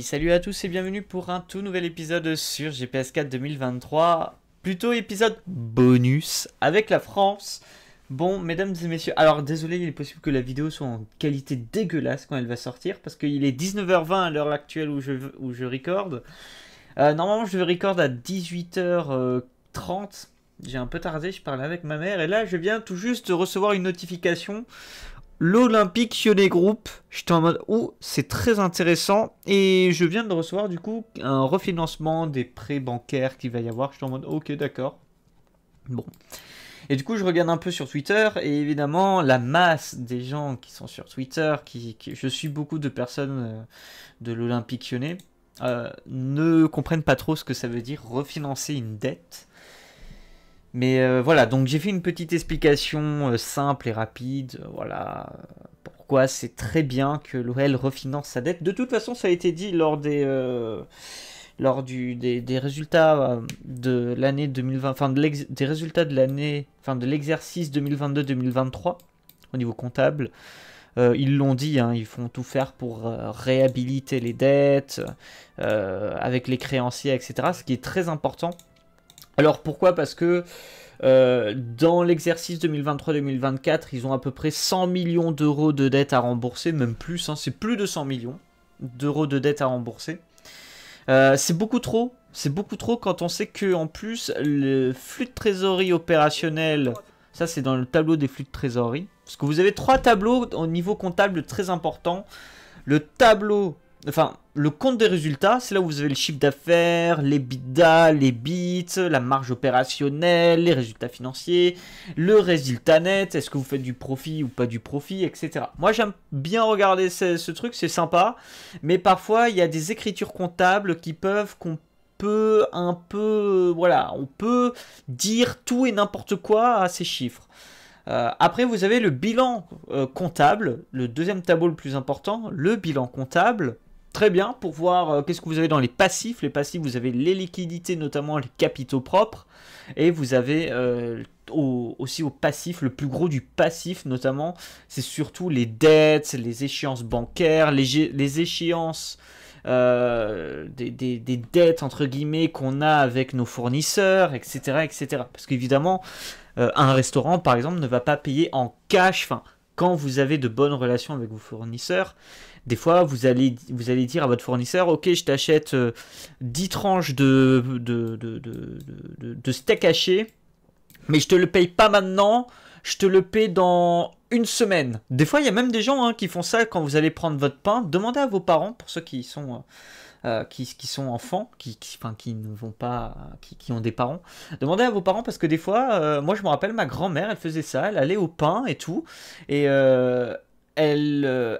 salut à tous et bienvenue pour un tout nouvel épisode sur GPS4 2023, plutôt épisode bonus avec la France. Bon, mesdames et messieurs, alors désolé, il est possible que la vidéo soit en qualité dégueulasse quand elle va sortir, parce qu'il est 19h20 à l'heure actuelle où je, où je recorde. Euh, normalement, je record à 18h30. J'ai un peu tardé, je parlais avec ma mère, et là, je viens tout juste recevoir une notification l'Olympique Lyonnais Group. J'étais en mode, oh, c'est très intéressant. Et je viens de recevoir du coup un refinancement des prêts bancaires qu'il va y avoir. J'étais en mode, ok, d'accord. Bon. Et du coup, je regarde un peu sur Twitter, et évidemment, la masse des gens qui sont sur Twitter, qui, je suis beaucoup de personnes euh, de l'Olympique lyonnais, euh, ne comprennent pas trop ce que ça veut dire refinancer une dette. Mais euh, voilà, donc j'ai fait une petite explication euh, simple et rapide, euh, voilà, pourquoi c'est très bien que l'OL refinance sa dette. De toute façon, ça a été dit lors des, lors des, des résultats de l'année 2020, enfin des résultats de l'année, enfin de l'exercice 2022-2023 au niveau comptable. ils l'ont dit, hein, ils font tout faire pour réhabiliter les dettes avec les créanciers, etc. Ce qui est très important alors pourquoi Parce que euh, dans l'exercice 2023-2024, ils ont à peu près 100 millions d'euros de dettes à rembourser, même plus, hein. c'est plus de 100 millions d'euros de dettes à rembourser. Euh, c'est beaucoup trop, c'est beaucoup trop quand on sait que en plus le flux de trésorerie opérationnel, ça c'est dans le tableau des flux de trésorerie, parce que vous avez trois tableaux au niveau comptable très importants. Le tableau enfin, le compte des résultats, c'est là où vous avez le chiffre d'affaires, les bidas, les bits, la marge opérationnelle, les résultats financiers, le résultat net, est-ce que vous faites du profit ou pas du profit, etc. Moi, j'aime bien regarder ce, truc, c'est sympa, mais parfois, il y a des écritures comptables qui peuvent qu'on peut un peu, voilà, on peut dire tout et n'importe quoi à ces chiffres. Euh, après, vous avez le bilan euh, comptable, le deuxième tableau le plus important, le bilan comptable très bien pour voir euh, qu'est-ce que vous avez dans les passifs. Les passifs, vous avez les liquidités, notamment les capitaux propres, et vous avez euh, aussi au passif, le plus gros du passif notamment, c'est surtout les dettes, les échéances bancaires, les, échéances euh, des, dettes entre guillemets qu'on a avec nos fournisseurs, etc. etc. Parce qu'évidemment, un restaurant par exemple ne va pas payer en cash, quand vous avez de bonnes relations avec vos fournisseurs, des fois vous allez, vous allez dire à votre fournisseur Ok, je t'achète 10 euh, tranches de, steak haché, mais je te le paye pas maintenant, je te le paye dans une semaine. Des fois, il y a même des gens hein, qui font ça quand vous allez prendre votre pain. Demandez à vos parents, pour ceux qui sont euh, euh, qui, sont enfants, qui, ne vont pas, euh, qui, ont des parents. Demandez à vos parents parce que des fois, euh, moi je me rappelle ma grand-mère, elle faisait ça, elle allait au pain et tout, et elle,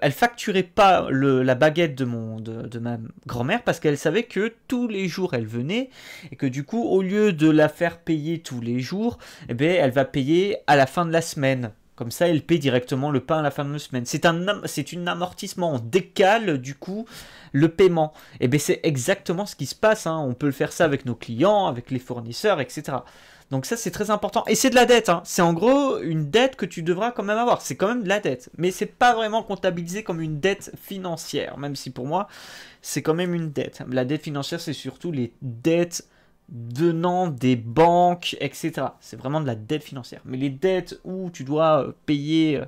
elle facturait pas la baguette de ma grand-mère parce qu'elle savait que tous les jours elle venait et que du coup, au lieu de la faire payer tous les jours, eh elle va payer à la fin de la semaine. Comme ça, elle paie directement le pain à la fin de la semaine. C'est un, amortissement. On décale, du coup, le paiement. Et eh bien, c'est exactement ce qui se passe. Hein. On peut le faire ça avec nos clients, avec les fournisseurs, etc. Donc, ça, c'est très important. Et c'est de la dette. Hein. C'est en gros une dette que tu devras quand même avoir. C'est quand même de la dette. Mais c'est pas vraiment comptabilisé comme une dette financière. Même si pour moi, c'est quand même une dette. La dette financière, c'est surtout les dettes donnant des banques, etc. C'est vraiment de la dette financière. Mais les dettes où tu dois euh, payer euh,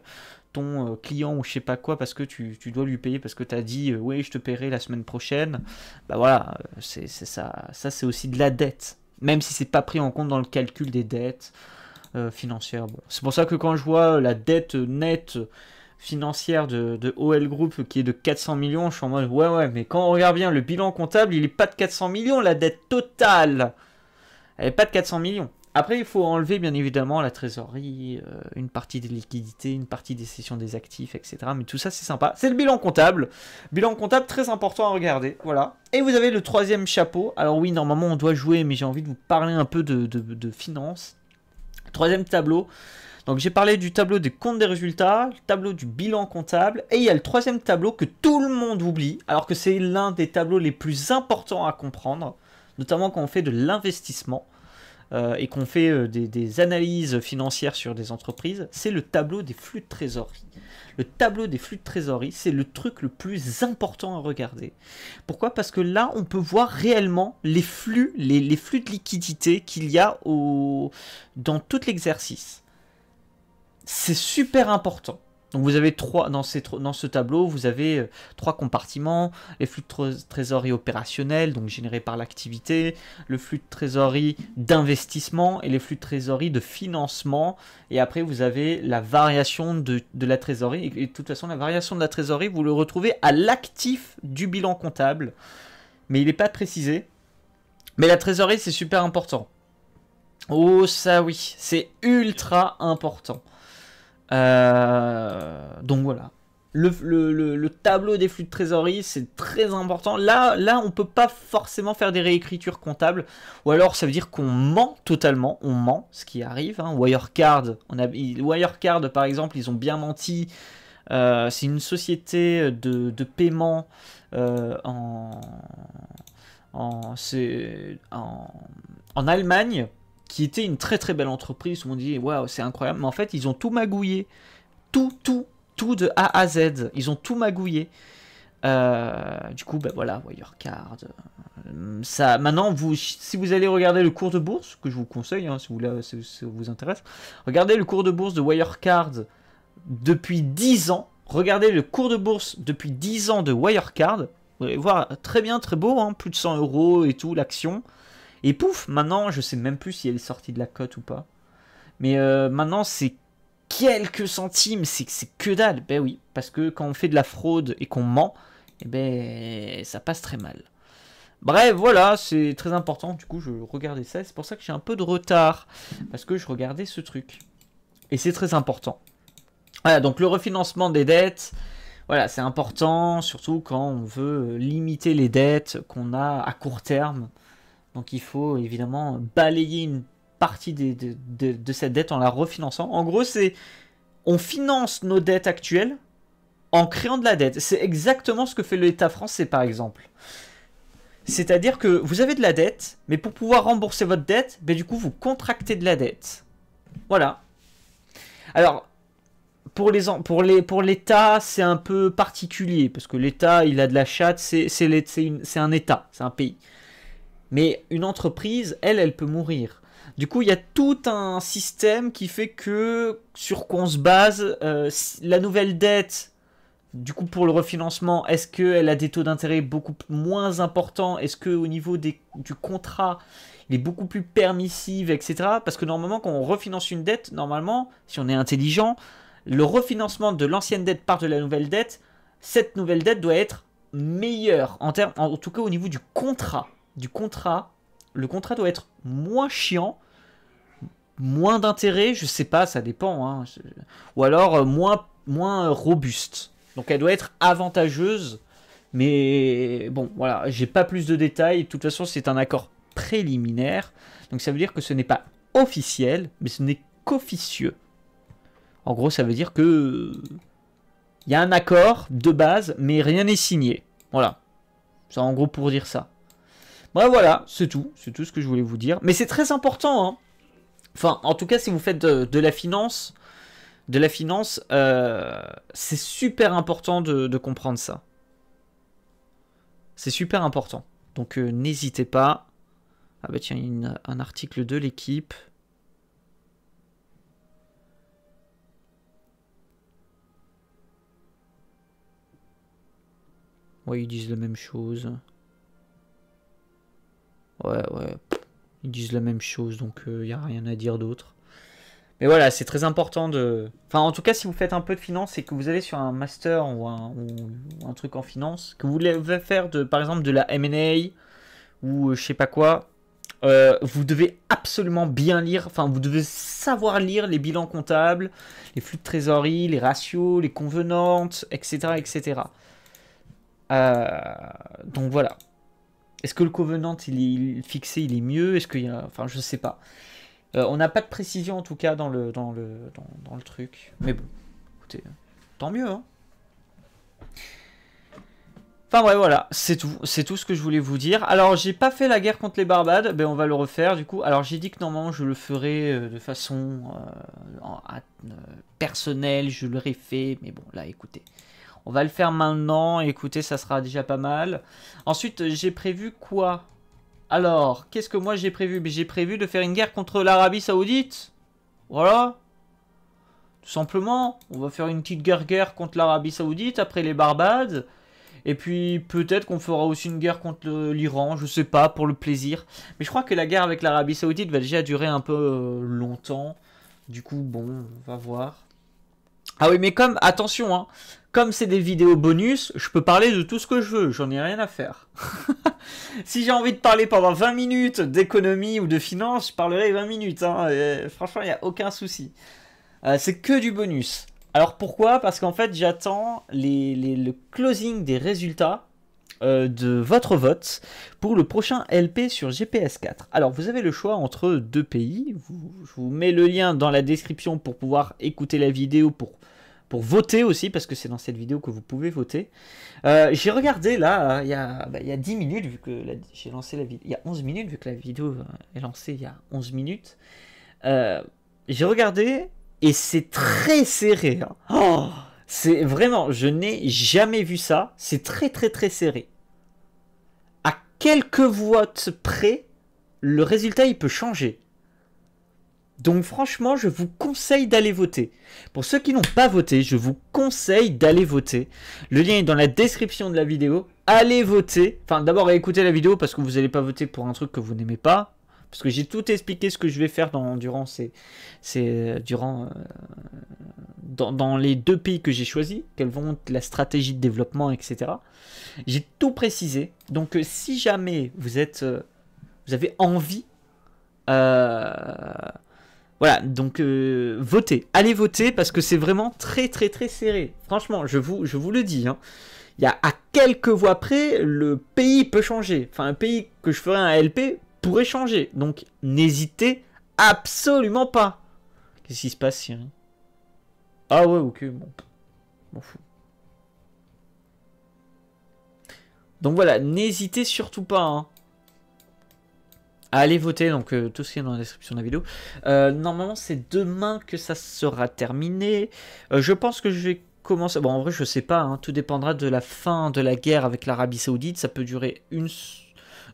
ton euh, client ou je sais pas quoi parce que tu, dois lui payer parce que tu as dit oui je te paierai la semaine prochaine, bah voilà, c'est ça, ça c'est aussi de la dette. Même si c'est pas pris en compte dans le calcul des dettes financières. C'est pour ça que quand je vois la dette nette financière de, OL Group qui est de 400 millions, je suis en mode ouais ouais, mais quand on regarde bien le bilan comptable, il n'est pas de 400 millions, la dette totale, elle n'est pas de 400 millions. Après, il faut enlever bien évidemment la trésorerie, euh, une partie des liquidités, une partie des sessions des actifs, etc. Mais tout ça, c'est sympa. C'est le bilan comptable. Bilan comptable très important à regarder. Voilà. Et vous avez le troisième chapeau. Alors oui, normalement, on doit jouer, mais j'ai envie de vous parler un peu de, de, de finances. Troisième tableau, donc j'ai parlé du tableau des comptes des résultats, le tableau du bilan comptable, et il y a le troisième tableau que tout le monde oublie, alors que c'est l'un des tableaux les plus importants à comprendre, notamment quand on fait de l'investissement. Euh, et qu'on fait euh, des, analyses financières sur des entreprises, c'est le tableau des flux de trésorerie. Le tableau des flux de trésorerie, c'est le truc le plus important à regarder. Pourquoi Parce que là, on peut voir réellement les flux, les, flux de liquidité qu'il y a dans tout l'exercice. C'est super important. Donc vous avez trois dans, ce tableau, vous avez euh, trois compartiments les flux de trésorerie opérationnels, donc générés par l'activité, le flux de trésorerie d'investissement et les flux de trésorerie de financement. Et après vous avez la variation de, la trésorerie. et, de toute façon, la variation de la trésorerie, vous le retrouvez à l'actif du bilan comptable, mais il n'est pas précisé. Mais la trésorerie, c'est super important. Oh ça oui, c'est ultra important. Euh, donc voilà. Le, tableau des flux de trésorerie, c'est très important. Là, là, on peut pas forcément faire des réécritures comptables. Ou alors, ça veut dire qu'on ment totalement. On ment, ce qui arrive. Hein. Wirecard, a, Wirecard, par exemple, ils ont bien menti. Euh, c'est une société de, paiement euh, en, en, en, en Allemagne qui était une très très belle entreprise. où on dit waouh, c'est incroyable. Mais en fait, ils ont tout magouillé. Tout, tout, tout de A à Z. Ils ont tout magouillé. Euh, du coup, ben voilà, Wirecard. Euh, ça, maintenant, vous, si vous allez regarder le cours de bourse, que je vous conseille, hein, si, vous, vous intéresse, regardez le cours de bourse de Wirecard depuis 10 ans. Regardez le cours de bourse depuis 10 ans de Wirecard. Vous allez voir, très bien, très beau, hein, plus de 100 euros et tout, l'action. Et pouf, maintenant, je sais même plus si elle est sortie de la cote ou pas. Mais euh, maintenant, c'est quelques centimes, c'est que dalle. Ben oui, parce que quand on fait de la fraude et qu'on ment, eh ben, ça passe très mal. Bref, voilà, c'est très important. Du coup, je regardais ça. C'est pour ça que j'ai un peu de retard. Parce que je regardais ce truc. Et c'est très important. Voilà, donc le refinancement des dettes. Voilà, c'est important, surtout quand on veut limiter les dettes qu'on a à court terme. Donc il faut évidemment balayer une partie de, cette dette en la refinançant. En gros, c'est on finance nos dettes actuelles en créant de la dette. C'est exactement ce que fait l'État français, par exemple. C'est-à-dire que vous avez de la dette, mais pour pouvoir rembourser votre dette, ben, du coup, vous contractez de la dette. Voilà. Alors, pour les pour l'État, c'est un peu particulier parce que l'État, il a de la chatte, c'est un État, c'est un pays. Mais une entreprise, elle, elle peut mourir. Du coup, il y a tout un système qui fait que sur quoi on se base, euh, la nouvelle dette, du coup pour le refinancement, est-ce qu'elle a des taux d'intérêt beaucoup moins importants Est-ce qu'au niveau du contrat, il est beaucoup plus permissif, etc. Parce que normalement, quand on refinance une dette, normalement, si on est intelligent, le refinancement de l'ancienne dette par de la nouvelle dette, cette nouvelle dette doit être meilleure, en, en tout cas au niveau du contrat du contrat. Le contrat doit être moins chiant, moins d'intérêt, je sais pas, ça dépend. Hein. Ou alors euh, moins, moins robuste. Donc elle doit être avantageuse. Mais bon, voilà, j'ai pas plus de détails. De toute façon, c'est un accord préliminaire. Donc ça veut dire que ce n'est pas officiel, mais ce n'est qu'officieux. En gros, ça veut dire que il y a un accord de base, mais rien n'est signé. Voilà. C'est en gros pour dire ça. Bah, voilà, c'est tout. C'est tout ce que je voulais vous dire. Mais c'est très important. Hein. Enfin, en tout cas, si vous faites de, la finance, de la finance, euh, c'est super important de, comprendre ça. C'est super important. Donc euh, n'hésitez pas. Ah bah tiens, a un article de l'équipe. Oui, ils disent la même chose ouais, ouais, ils disent la même chose, donc il euh, n'y a rien à dire d'autre. Mais voilà, c'est très important de... Enfin, en tout cas, si vous faites un peu de finance et que vous allez sur un master ou un, truc en finance, que vous voulez faire, de, par exemple, de la M&A ou euh, je sais pas quoi, euh, vous devez absolument bien lire, enfin vous devez savoir lire les bilans comptables, les flux de trésorerie, les ratios, les convenantes, etc. etc. donc voilà. Est-ce que le Covenant, il est fixé, il est mieux Est-ce qu'il y a... Enfin, je sais pas. Euh, on n'a pas de précision, en tout cas, dans le, dans le, dans, le truc. Mais bon, écoutez, tant mieux, hein. Enfin ouais voilà, c'est tout, c'est tout ce que je voulais vous dire. Alors j'ai pas fait la guerre contre les Barbades, ben on va le refaire du coup. Alors j'ai dit que normalement je le ferai euh, de façon euh, personnelle, je l'aurais fait, mais bon là écoutez, on va le faire maintenant. Écoutez, ça sera déjà pas mal. Ensuite, j'ai prévu quoi Alors, qu'est-ce que moi j'ai prévu J'ai prévu de faire une guerre contre l'Arabie Saoudite. Voilà. Tout simplement, on va faire une petite guerre-guerre contre l'Arabie Saoudite après les Barbades. Et puis peut-être qu'on fera aussi une guerre contre l'Iran, je sais pas, pour le plaisir. Mais je crois que la guerre avec l'Arabie Saoudite va déjà durer un peu euh, longtemps. Du coup, bon, on va voir. Ah oui, mais comme, attention, hein, comme c'est des vidéos bonus, je peux parler de tout ce que je veux, j'en ai rien à faire. si j'ai envie de parler pendant 20 minutes d'économie ou de finance, je parlerai 20 minutes. Hein, franchement, il n'y a aucun souci. Euh, c'est que du bonus. Alors pourquoi Parce qu'en fait, j'attends le closing des résultats euh, de votre vote pour le prochain LP sur GPS4. Alors vous avez le choix entre deux pays. je vous mets le lien dans la description pour pouvoir écouter la vidéo, pour, pour voter aussi, parce que c'est dans cette vidéo que vous pouvez voter. Euh, j'ai regardé là, euh, il y, a, bah, il y, a, 10 minutes, vu que la, j'ai lancé la vidéo, il y a 11 minutes, vu que la vidéo est lancée il y a 11 minutes. j'ai regardé et c'est très serré. Hein. Oh c'est vraiment, je n'ai jamais vu ça. C'est très très très serré. À quelques votes près, le résultat il peut changer. Donc franchement, je vous conseille d'aller voter. Pour ceux qui n'ont pas voté, je vous conseille d'aller voter. Le lien est dans la description de la vidéo. Allez voter. Enfin, d'abord, écoutez la vidéo parce que vous n'allez pas voter pour un truc que vous n'aimez pas. Parce que j'ai tout expliqué ce que je vais faire dans, durant ces, C'est... Euh, durant euh, dans, les deux pays que j'ai choisis, quelles vont être la stratégie de développement, etc. J'ai tout précisé. Donc euh, si jamais vous êtes, euh, vous avez envie, euh, voilà, donc votez, allez voter parce que c'est vraiment très très très serré. Franchement, je vous, je vous le dis. Hein. Il y a à quelques voix près, le pays peut changer. Enfin, un pays que je ferai un LP pourrait changer. Donc n'hésitez absolument pas. Qu'est-ce qui se passe, Cyril ah ouais, ok, bon. M'en fous. Donc voilà, n'hésitez surtout pas hein, à aller voter. Donc euh, tout ce qui est dans la description de la vidéo. Euh, normalement, c'est demain que ça sera terminé. Euh, je pense que je vais commencer. Bon, en vrai, je sais pas. Hein, tout dépendra de la fin de la guerre avec l'Arabie Saoudite. Ça peut durer une,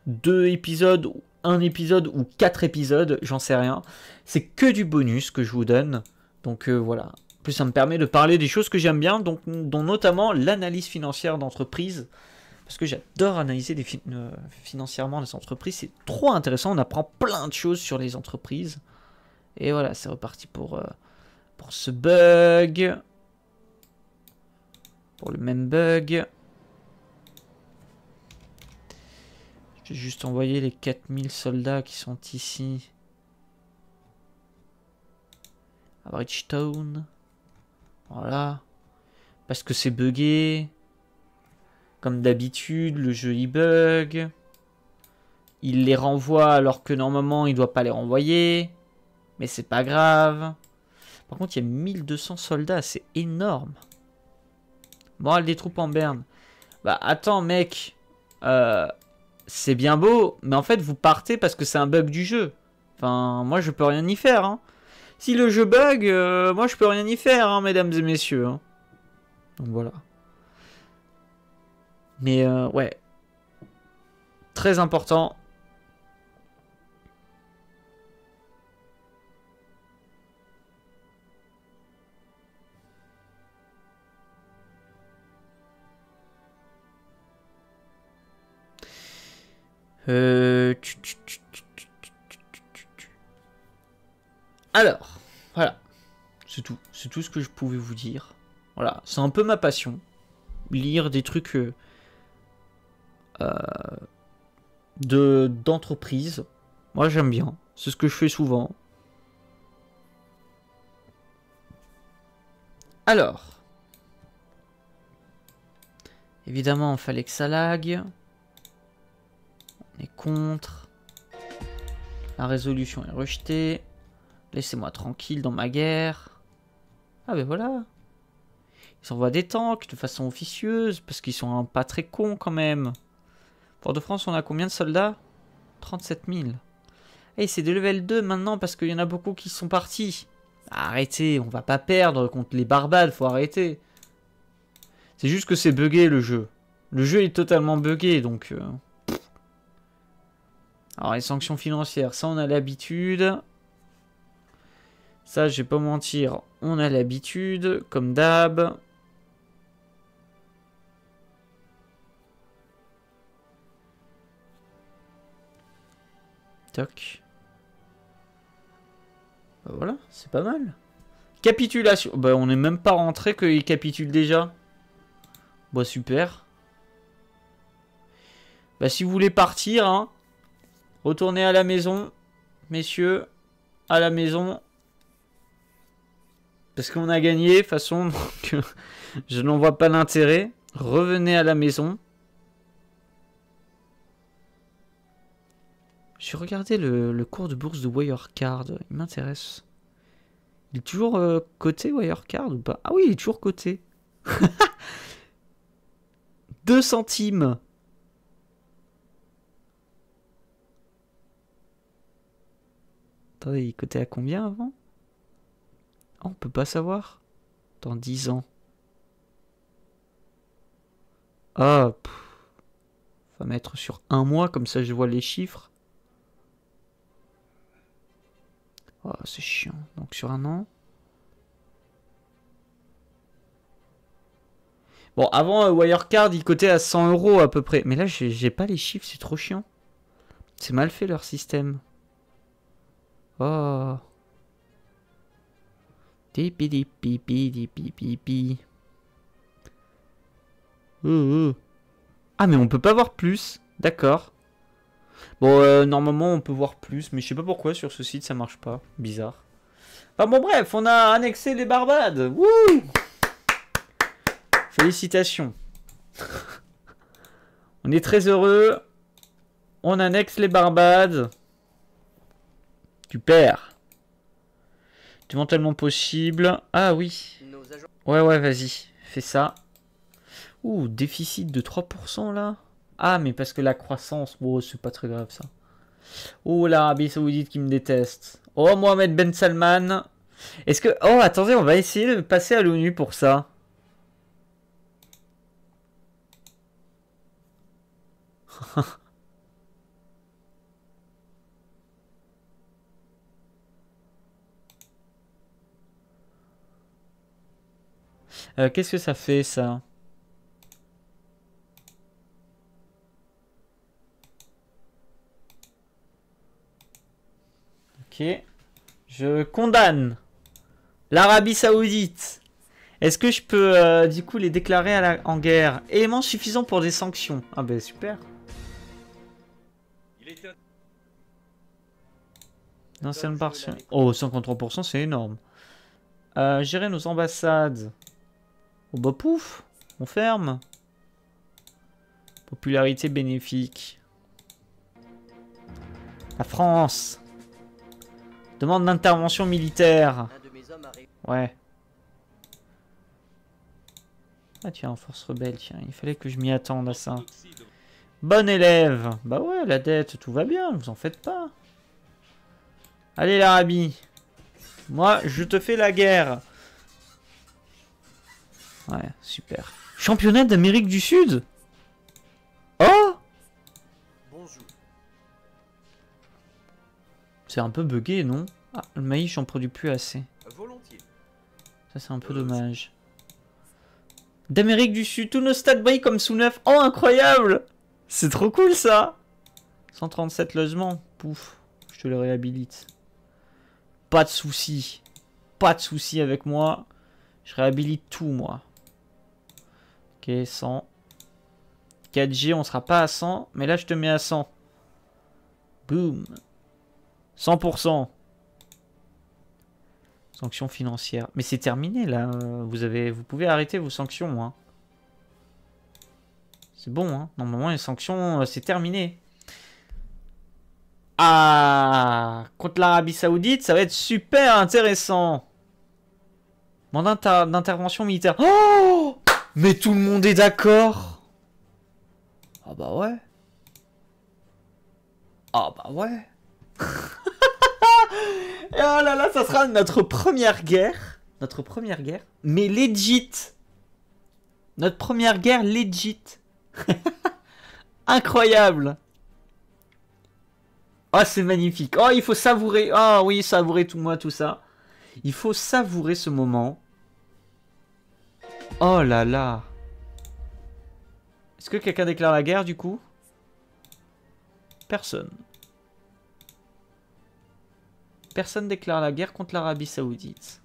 deux épisodes, un épisode ou quatre épisodes. J'en sais rien. C'est que du bonus que je vous donne. Donc voilà plus, ça me permet de parler des choses que j'aime bien, donc, dont notamment l'analyse financière d'entreprise. Parce que j'adore analyser euh, financièrement les entreprises. C'est trop intéressant. On apprend plein de choses sur les entreprises. Et voilà, c'est reparti pour, euh, pour ce bug. Pour le même bug. Je vais juste envoyer les 4000 soldats qui sont ici. À Bridgetown. Voilà. Parce que c'est buggé. Comme d'habitude, le jeu il bug. Il les renvoie alors que normalement il doit pas les renvoyer. Mais c'est pas grave. Par contre, il y a 1200 soldats, c'est énorme. Morale des troupes en berne. Bah attends mec, euh, c'est bien beau, mais en fait vous partez parce que c'est un bug du jeu. Enfin, moi je peux rien y faire. Hein. Si le jeu bug, euh, moi je peux rien y faire, hein, mesdames et messieurs. Hein. Donc voilà. Mais euh, ouais. Très important. Euh, Alors, voilà. C'est tout. C'est tout ce que je pouvais vous dire. Voilà, c'est un peu ma passion. Lire des trucs euh, euh, de d'entreprise. Moi, j'aime bien. C'est ce que je fais souvent. Alors, évidemment, il fallait que ça lag, On est contre. La résolution est rejetée. Laissez-moi tranquille dans ma guerre. Ah ben voilà. Ils envoient des tanks de façon officieuse, parce qu'ils sont pas très cons quand même. Port-de-France, on a combien de soldats 37 000. Et c'est de level 2 maintenant, parce qu'il y en a beaucoup qui sont partis. Arrêtez, on va pas perdre contre les barbades, faut arrêter. C'est juste que c'est buggé le jeu. Le jeu est totalement buggé, donc... Euh, Alors les sanctions financières, ça on a l'habitude. Ça, je vais pas mentir, on a l'habitude, comme d'hab. Toc. Bah voilà, c'est pas mal. Capitulation. Bah, on n'est même pas rentré qu'il capitule déjà. Bon, bah, super. Bah, si vous voulez partir, hein, retournez à la maison, messieurs. À la maison, parce qu'on a gagné, façon, donc euh, je n'en vois pas l'intérêt. Revenez à la maison. J'ai regardé le, cours de bourse de Wirecard, il m'intéresse. Il est toujours euh, coté Wirecard ou pas Ah oui, il est toujours coté. 2 centimes Attendez, il cotait à combien avant on peut pas savoir Dans 10 ans. Hop. Ah, va mettre sur un mois, comme ça je vois les chiffres. Oh, c'est chiant. Donc sur un an. Bon, avant, euh, Wirecard, il cotait à 100 euros à peu près. Mais là, j'ai pas les chiffres, c'est trop chiant. C'est mal fait leur système. Oh pipi pipi hum, hum. Ah mais on peut pas voir plus. D'accord. Bon, euh, normalement on peut voir plus, mais je sais pas pourquoi sur ce site ça marche pas. Bizarre. Enfin bon bref, on a annexé les Barbades. Félicitations. on est très heureux. On annexe les Barbades. Tu perds mentalement possible. Ah oui. Ouais, ouais, vas-y. Fais ça. ou déficit de 3% là. Ah, mais parce que la croissance, bon, c'est pas très grave ça. ou oh l'Arabie Saoudite qui me déteste. Oh, Mohamed Ben Salman. Est-ce que... Oh, attendez, on va essayer de passer à l'ONU pour ça. Euh, qu'est-ce que ça fait, ça Ok. Je condamne l'Arabie Saoudite. Est-ce que je peux, euh, du coup, les déclarer en guerre Élément suffisant pour des sanctions. Ah ben, super. Non, c'est une partie. Oh, 53%, c'est énorme. Euh, gérer nos ambassades. Bon oh bah pouf, on ferme. Popularité bénéfique. La France Demande d'intervention militaire. Ouais. Ah tiens, force rebelle, tiens, il fallait que je m'y attende à ça. Bon élève Bah ouais, la dette, tout va bien, vous en faites pas. Allez l'Arabie Moi, je te fais la guerre Ouais, super. Championnat d'Amérique du Sud Oh Bonjour. C'est un peu bugué, non Ah, le maïs, j'en produis plus assez. Volontiers. Ça, c'est un peu dommage. D'Amérique du Sud, tous nos stats brillent comme sous neuf. Oh, incroyable C'est trop cool, ça 137 logements. Pouf, je te le réhabilite. Pas de soucis. Pas de soucis avec moi. Je réhabilite tout, moi. Ok, 100. 4G, on sera pas à 100, mais là je te mets à 100. boum 100%. Sanctions financières. Mais c'est terminé là. Vous, avez, vous pouvez arrêter vos sanctions. Hein. C'est bon. Hein. Normalement, les sanctions, euh, c'est terminé. Ah Contre l'Arabie Saoudite, ça va être super intéressant. Mandat d'intervention militaire. Oh mais tout le monde est d'accord Ah bah ouais. Ah bah ouais. oh là là, ça sera notre première guerre. Notre première guerre. Mais legit. Notre première guerre legit. Incroyable. Oh, c'est magnifique. Oh, il faut savourer. Oh oui, savourer tout moi, tout ça. Il faut savourer ce moment. Oh là là Est-ce que quelqu'un déclare la guerre du coup Personne. Personne déclare la guerre contre l'Arabie Saoudite.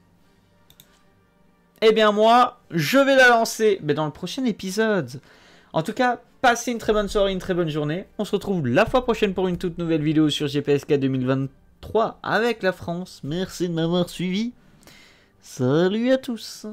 Eh bien moi, je vais la lancer mais dans le prochain épisode. En tout cas, passez une très bonne soirée, une très bonne journée. On se retrouve la fois prochaine pour une toute nouvelle vidéo sur GPSK 2023 avec la France. Merci de m'avoir suivi. Salut à tous